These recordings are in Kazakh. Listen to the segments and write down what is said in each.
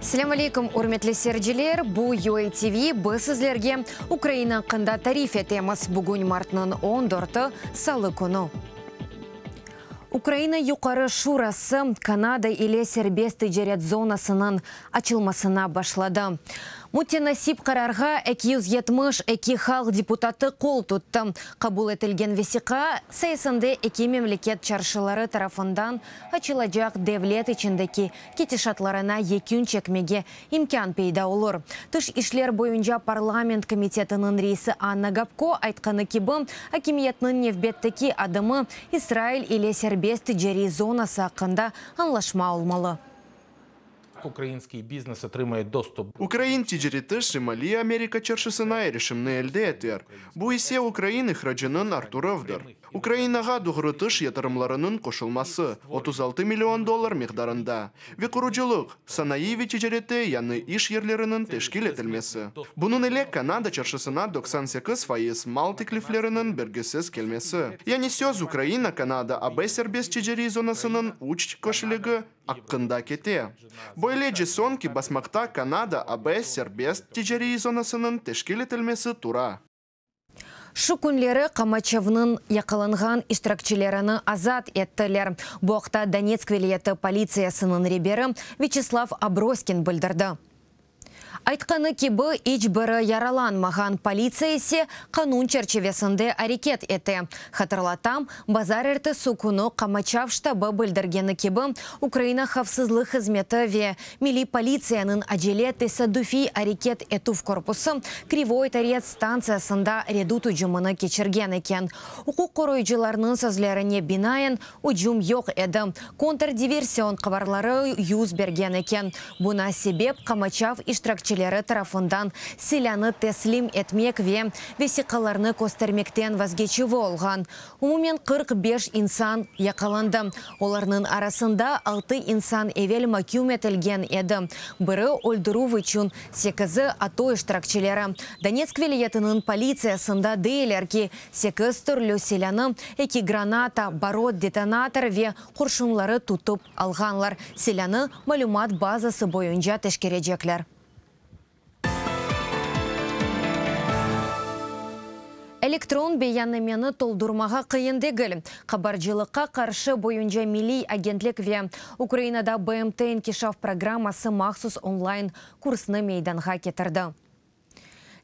сәлем алейкум урметле сәржелер бұл юэй тв біз сіздерге украина қында тариф етеміз бүгін марттың 14 салы күні Украина Юқары Шурасы Канада или Сербес жерет зонасының ачылмасына башлады. Мутте насип карарга 270 халқ депутаты қол тұтты. Қабул әтілген весиқа саясынды әке мемлекет чаршылары тарафындан ачылачақ девлет ішіндеки кетишатларына екін чекмеге имкан пейда олыр. Тыш ишлер бойынша парламент комитетінің рейсі Анна Гапко айтқаны кебі әкемиетнің невбеттеки адымы Израиль или Сербест джерей зонасы сақында анлашма олмалы. Український бізнес отримає доступ. Украин тижеритыш и Мали Америка чершесына и решимны элде этер. України Украины храдженын Артуровдыр. Украинаға дұғырытыш етірімларының қошылмасы 36 миллион доллар мегдарында. Векуруджылық санаиви чечереті яны иш ерлерінің тешкіл етілмесі. Бұның әле Канада чаршысына 98 файыз мал теклифлерінің бергісіз келмесі. Яны сөз Украина Канада абай без чечери зонасының уч көшілігі аққында кете. Бойле жесонки басмақта Канада абай без чечери зонасының тешкіл етілмесі тура. Шу күнлері Қамачевның яқыланған азат еттілер. Бұқта Донецк велиеті полициясының ребері Вячеслав Аброскин білдірді. Айтқаны кебі ечбірі маған полиция есе қанун черчевесінде әрекет еті. Хатырлатам, базар әрті сукуны Қамачав штабы білдіргені кебі Украина хавсызлы хызметі ве мили полицияның ажеле тесі дүфи әрекет корпусы Кривой Тарет станциясында редут ұжымыны кечірген екен. Уқу қоройжыларының сөзлеріне бинаен ұжым жоқ еді. Контрдиверсион қабарлары юз берген екен. Бұна себеп Қамачав чеберчелері тарафындан селяны тәслим әтмек ве весиқаларны көстермектен вазгечеві олған. Умумен 45 инсан яқаланды. Оларның арасында 6 инсан әвел макюм әтілген еді. Бірі өлдіру вычун, секізі ато іштракчелері. Донецк велиетінің полициясында дейлерге секіз түрлі селяны, 2 граната, барот, детонатор ве құршынлары тұтып алғанлар. Селяны малюмат базасы бойынша тәшкережеклер. Электрон бейянымені толдурмаға қиын дегіл. Қабаржылыққа қаршы бойынша милей агентлік ве Украинада БМТ кешав программасы мақсус онлайн курсны мейданға кетірді.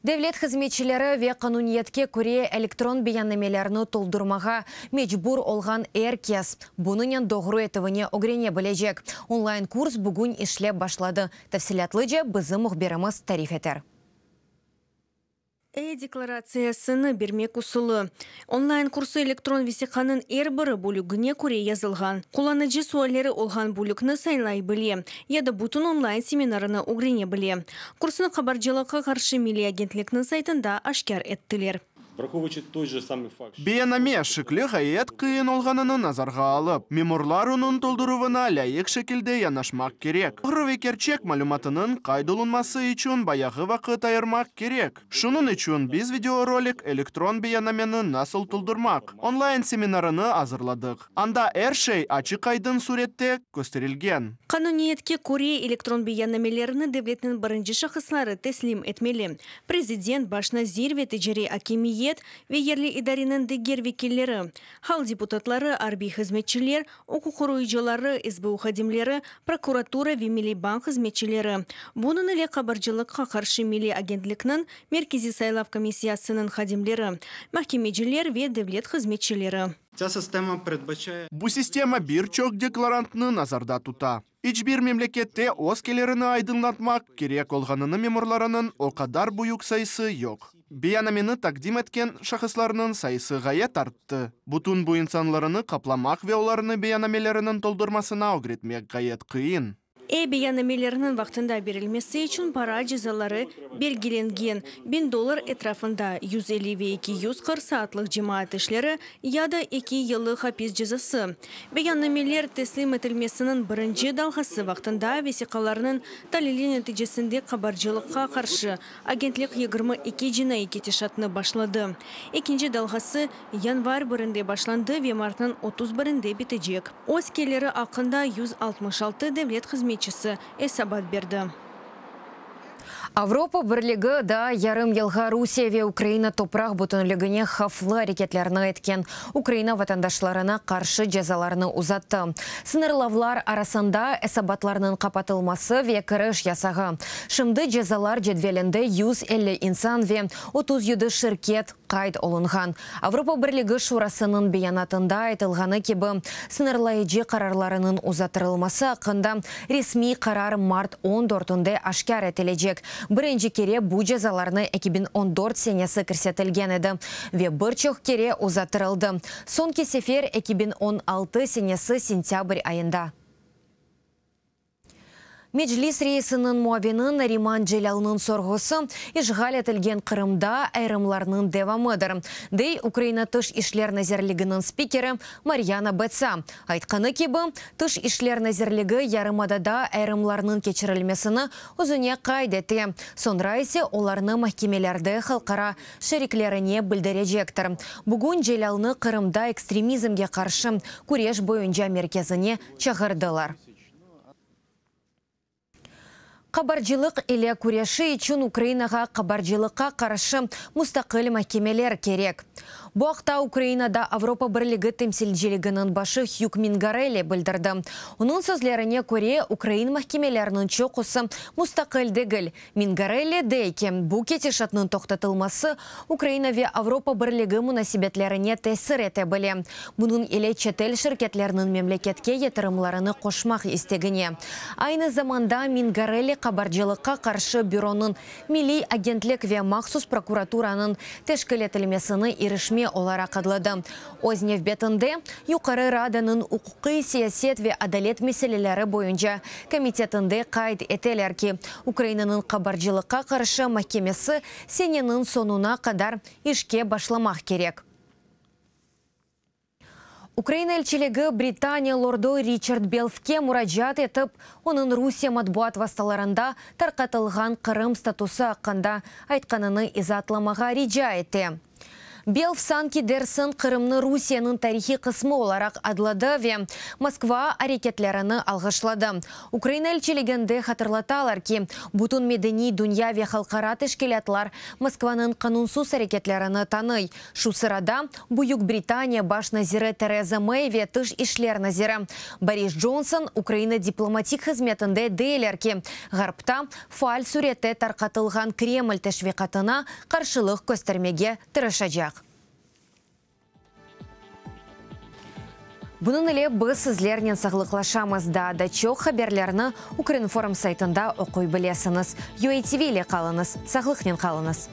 Девлет хызметчилери ве қануниетке көре электрон бейянымелеріні толдырмаға мечбур әр кез. Бұныңен доғыру этивине огрене білежек Онлайн курс бүгін ішле башлады. же бізі мухбирimiz тариф э-декларациясыны бермек усулы. Онлайн курсы электрон висиханын әрбірі бөлігіне көре язылған. Қоланыжы суалері олған бөлікні сайлай біле, яда бұтын онлайн семинарыны угрене біле. Курсыны жылықы қаршы мили агентлікнің сайтында ашкар әттілер. Бена той же самый факт бейанаме назарға алып меморлар оның толдыруына ләйік шекілде янашмақ керек ғырвекерчек мәліматының қайдылынмасы үшін баяғы вақыт айырмақ керек шунын үшін біз видеоролик электрон бейанамені насыл толдырмақ онлайн семинарыны азырладық анда Эршей ачық айдын суретте көстерілген қануниетке көре электрон бейанамелеріні девлетнің бірінші шақыслары тәслим етмелі президент башна зирве тежере акимие мәдениет вегерлі идаринен дегер векелері, хал депутатлары, арбей хызметчілер, оқу құруйжылары, СБУ хадимлері, прокуратура ве мили банк хызметчілері. Бұның іле қабарчылыққа қаршы мили агентлікнің меркізі сайлав комиссиясының хадимлері, Мәкемеджілер ве девлет хызметчілері. Бұ система бір чок декларантыны назарда тута. бір мемлекетте оз келеріні керек олғанының меморларының оқадар бұйық сайсы жоқ бейанамені тақдим әткен шақысларының сайысы ғаят артты. Бұтын бұйынсанларыны қапламақ веуларыны бейанамелерінің толдырмасына өгіретмек ғаят қиын. Яна Миллерінің вақтында берілмесі үшін пара жазалары белгіленген 1000 доллар әтрафында 152-140 саатлық жемаат ішлері яда 2 елі хапиз жазасы. Бияна Миллер тәслим мәтілмесінің бірінші далғасы вақтында весиқаларының талили нәтижесінде қабаржылыққа қаршы агентлік 22 жинай кетешатыны башлады. Екінші далғасы январ бірінде башланды Вемартын 31 31-інде бітежек. келері ақында 166 дәвлет қызмет хоккейшісі Эсабад берді Авропа бірлігі да ярым елға ве Украина топрақ бүтінлігіне хафлы әрекетлерін айткен. Украина ватандашларына қаршы жазаларыны ұзатты. Сынырлавлар арасында әсабатларының қапатылмасы ве кіріш ясағы. Шымды жазалар жедвелінде 150 инсан ве 30 юды кайд олынған. Авропа Бірлігі Шурасының бейянатында айтылғаны кебі же қарарларының ұзатырылмасы ақында ресми қарар март 14-інде ашкар әтележек. Бірінші кере бұ жазаларыны 2014 сенесі кірсетілген еді. Ве бір чоқ кере ұзатырылды. Сон кесефер 2016 сенесі сентябрь айында. Меджлис рейсінің муавенің Риман желялының сорғысы ишғал әтілген Қырымда әйрімларының девамыдыр. Дей Украина тұш ішлер назерлігінің спикері Марьяна Бетса. Айтқаны кебі, тұш ішлер назерлігі ярымадада әйрімларының кечірілмесіні ұзыне қайдеті. Сонра есе оларны мәхкемелерді шеріклеріне білдіре жектір. Бүгін Джелялны Қырымда экстремизмге қаршы күреш меркезіне Қабаржылық еле көреші үшін Украинаға қабаржылыққа қаршы мұстақыл мәкемелер керек. Бұақта Украинада Авропа бірлігі темсілжелігінің башы Хюк Мингарелі білдірді. Оның сөзлеріне көре Украин мәхкемелерінің чоқысы мұстақыл дегіл. дейкен. дейке бұл тоқтатылмасы Украина ве Авропа бірлігі мұнасибетлеріне тәсір әті біле. Бұның еле четел шіркетлерінің мемлекетке етірімларыны қошмақ естегіне. Айны заманда Мингарелі қабаржылыққа қаршы бюроның мили агентлік ве мақсус прокуратураның тәшкілетілмесіні ирішме олара олар Ознев бетінде Юқары Раданың ұқықы сиясет ве адалет меселелері бойынша комитетінде қайд әтелер ке. Украинаның қабаржылыққа қаршы мәкемесі сененің сонуна қадар ішке башламақ керек. Украина әлчілігі Британия лордо Ричард Белфке мураджат етіп, оның Русия матбуат васталарында тарқатылған Қырым статусы аққанда айтқанының изатламаға риджа етті санки дерсін Қырымны Русияның тарихи қысмы оларақ адлады ве Москва арекетлеріні алғышлады. Украина әлчілігінде қатырлаталар ки, бұтын медени дүния ве қалқарат ішкелетлар Москваның қанунсус арекетлеріні таный. Шу сырада Бұйық Британия баш назиры Тереза Мэй ве тыш ишлер назиры. Борис Джонсон Украина дипломатик хызметінде дейлер ки, Гарпта фаль суретте тарқатылған Кремль тәшвиқатына қаршылық көстермеге тырышажақ. Бұның іле біз сізлернен сағылықлашамыз, да да чоқ хаберлеріні Украинформ сайтында оқой білесіңіз. UATV ле қалыңыз, сағылықнен қалыңыз.